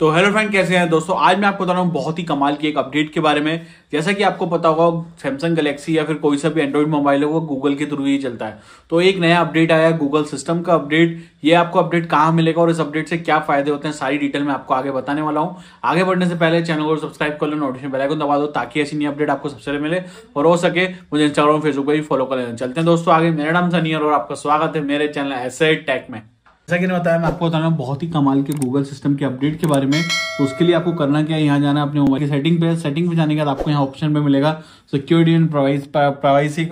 तो hello friend कैसे हैं दोस्तों आज मैं आपको बता रहा हूँ बहुत ही कमाल की एक अपडेट के बारे में जैसा कि आपको पता होगा सैमसंग गलेक्सी या फिर कोई सा भी एंड्रॉइड मोबाइल है वो गूगल के थ्रू ही चलता है तो एक नया अपडेट आया गूगल सिस्टम का अपडेट ये आपको अपडेट कहाँ मिलेगा और इस अपडेट से क्या फायदे होते हैं सारी डिटेल मैं आपको आगे बताने वाला हूँ आगे बढ़ने से पहले चैनल को सब्सक्राइब कर लो नोटिफिकेशन बेलाइकन दबा दो ताकि ऐसी नई अपडेट आपको सबसे पहले मिले और हो सके मुझे इंस्टाग्राम फेसबुक पर भी फॉलो कर लेना चलते हैं दोस्तों आगे मेरा नाम सनियर और आपका स्वागत है मेरे चैनल एसेट टेक में जैसा कि मैंने बताया मैं आपको बता रहा हूँ बहुत ही कमाल के गूगल सिस्टम के अपडेट के बारे में तो उसके लिए आपको करना क्या है यहाँ जाना अपने मोबाइल की सेटिंग पे सेटिंग पे जाने के बाद आपको यहाँ ऑप्शन पे मिलेगा security and privacy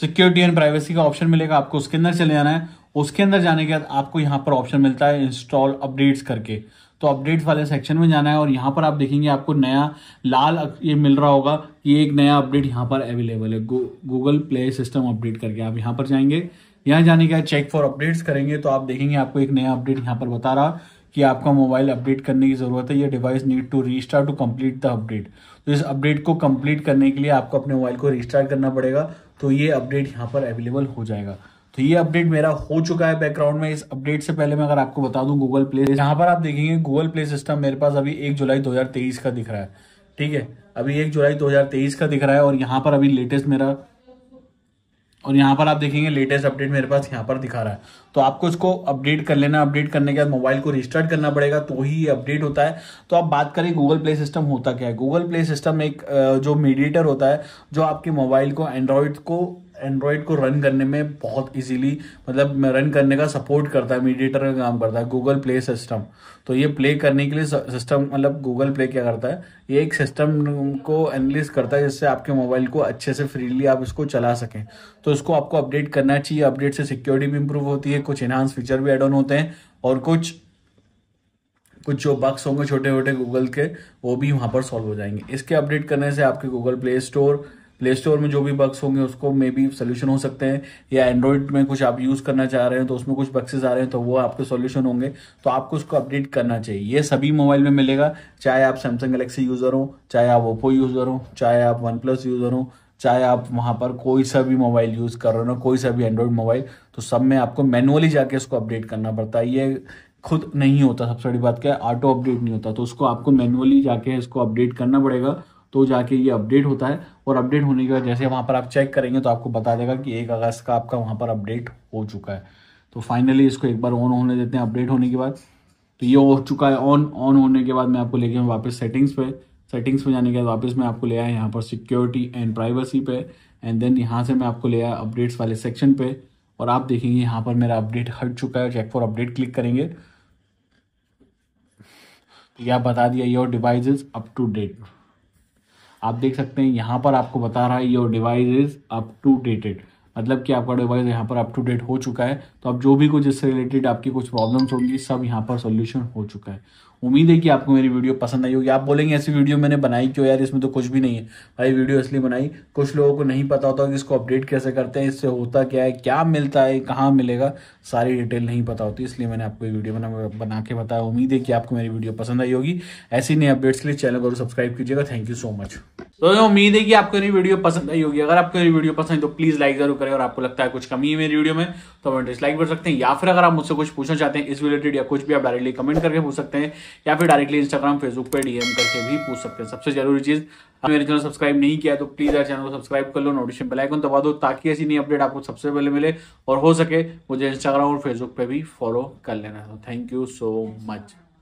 security and privacy का ऑप्शन मिलेगा आपको उसके अंदर चले जाना है उसके अंदर जाने के बाद आपको यहाँ पर ऑप्शन मिलता है इंस्टॉल अपडेट्स करके तो अपडेट्स वाले सेक्शन में जाना है और यहाँ पर आप देखेंगे आपको नया लाल ये मिल रहा होगा कि एक नया अपडेट यहाँ पर अवेलेबल है गूगल प्ले सिस्टम अपडेट करके आप यहाँ पर जाएंगे यहाँ जाने के बाद चेक फॉर अपडेट्स करेंगे तो आप देखेंगे आपको एक नया अपडेट यहाँ पर बता रहा कि आपका मोबाइल अपडेट करने की ज़रूरत है या device need to restart to complete the update तो इस अपडेट को कंप्लीट करने के लिए आपको अपने मोबाइल को रीस्टार्ट करना पड़ेगा तो ये अपडेट यहाँ पर अवेलेबल हो जाएगा तो ये अपडेट मेरा हो चुका है बैकग्राउंड में इस अपडेट से पहले मैं अगर आपको बता दूं गूगल प्ले यहाँ पर आप देखेंगे गूगल प्ले सिस्टम मेरे पास अभी एक जुलाई 2023 का दिख रहा है ठीक है अभी एक जुलाई 2023 का दिख रहा है और यहाँ पर अभी लेटेस्ट मेरा और यहाँ पर आप देखेंगे लेटेस्ट अपडेट मेरे पास यहाँ पर दिखा रहा है तो आपको इसको अपडेट कर लेना अपडेट करने के बाद मोबाइल को रिस्टार्ट करना पड़ेगा तो ही ये अपडेट होता है तो आप बात करें गूगल प्ले सिस्टम होता क्या है गूगल प्ले सिस्टम एक जो मीडिएटर होता है जो आपके मोबाइल को एंड्रॉयड को एंड्रॉयड को रन करने में बहुत इजीली मतलब रन करने का सपोर्ट करता है मीडिएटर का काम करता है गूगल प्ले सिस्टम तो ये प्ले करने के लिए सिस्टम मतलब गूगल प्ले क्या करता है ये एक सिस्टम को एनालिस करता है जिससे आपके मोबाइल को अच्छे से फ्रीली आप इसको चला सकें तो इसको आपको अपडेट करना चाहिए अपडेट से सिक्योरिटी भी इंप्रूव होती है कुछ एनहांस फीचर भी एड ऑन होते हैं और कुछ कुछ जो बक्स होंगे छोटे छोटे गूगल के वो भी वहाँ पर सॉल्व हो जाएंगे इसके अपडेट करने से आपके Google play store play store में जो भी बग्स होंगे उसको मे बी सोल्यूशन हो सकते हैं या एंड्रॉइड में कुछ आप यूज करना चाह रहे हैं तो उसमें कुछ बक्सेस आ रहे हैं तो वो आपके सोल्यूशन होंगे तो आपको उसको अपडेट करना चाहिए ये सभी मोबाइल में मिलेगा चाहे आप सैमसंग गलेक्सी यूजर हो चाहे आप ओप्पो यूजर हो चाहे आप वन प्लस यूजर हो चाहे आप वहां पर कोई सा भी मोबाइल यूज कर रहे हो कोई सा भी एंड्रॉइड मोबाइल तो सब में आपको मैनुअली जाके उसको अपडेट करना पड़ता है ये खुद नहीं होता सबसे बड़ी बात क्या है ऑटो अपडेट नहीं होता तो उसको आपको मैनुअली जाके इसको अपडेट करना पड़ेगा तो जाके ये अपडेट होता है और अपडेट होने के बाद जैसे वहाँ पर आप चेक करेंगे तो आपको बता देगा कि एक अगस्त का आपका वहाँ पर अपडेट हो चुका है तो फाइनली इसको एक बार ऑन होने देते हैं अपडेट होने के बाद तो ये हो चुका है ऑन ऑन होने के बाद मैं आपको लेके वापस सेटिंग्स पे सेटिंग्स में जाने के बाद वापस मैं आपको ले आया यहाँ पर सिक्योरिटी एंड प्राइवेसी पे एंड देन यहाँ से मैं आपको ले आया अपडेट्स वाले सेक्शन पे और आप देखेंगे यहाँ पर मेरा अपडेट हट चुका है चेक फॉर अपडेट क्लिक करेंगे तो यह बता दिया your device up to date आप देख सकते हैं यहाँ पर आपको बता रहा है your device is up to dated मतलब कि आपका डिवाइस यहाँ पर अप टू डेट हो चुका है तो अब जो भी कुछ इससे रिलेटेड आपकी कुछ प्रॉब्लम्स होंगी सब यहाँ पर सोल्यूशन हो चुका है उम्मीद है कि आपको मेरी वीडियो पसंद आई होगी आप बोलेंगे ऐसी वीडियो मैंने बनाई क्यों यार इसमें तो कुछ भी नहीं है भाई वीडियो इसलिए बनाई कुछ लोगों को नहीं पता होता कि इसको अपडेट कैसे करते हैं इससे होता क्या है क्या मिलता है कहाँ मिलेगा सारी डिटेल नहीं पता होती इसलिए मैंने आपको वीडियो बना बना के बताया उम्मीद है कि आपको मेरी वीडियो पसंद आई होगी ऐसी नई अपडेट्स के लिए चैनल को सब्सक्राइब कीजिएगा थैंक यू सो मच तो उम्मीद है कि आपको मेरी वीडियो पसंद आई होगी अगर आपको मेरी वीडियो पसंद है तो प्लीज लाइक जरूर करें और आपको लगता है कुछ कमी है मेरी वीडियो में तो कमेंट डिसलाइक कर सकते हैं या फिर अगर आप मुझसे कुछ पूछना चाहते हैं इस रिलेटेड या कुछ भी आप डायरेक्टली कमेंट करके पूछ सकते हैं या फिर डायरेक्टली इंस्टाग्राम फेसबुक पर डीएम करके भी पूछ सकते हैं सबसे जरूरी चीज़ मेरे चैनल सब्सक्राइब नहीं किया तो प्लीज़ यार चैनल को सब्सक्राइब कर लो नोटिफिकेशन बेल आइकन दबा दो ताकि ऐसी नई अपडेट आपको सबसे पहले मिले और हो सके मुझे इंस्टाग्राम और फेसबुक पे भी फॉलो कर लेना थैंक यू सो मच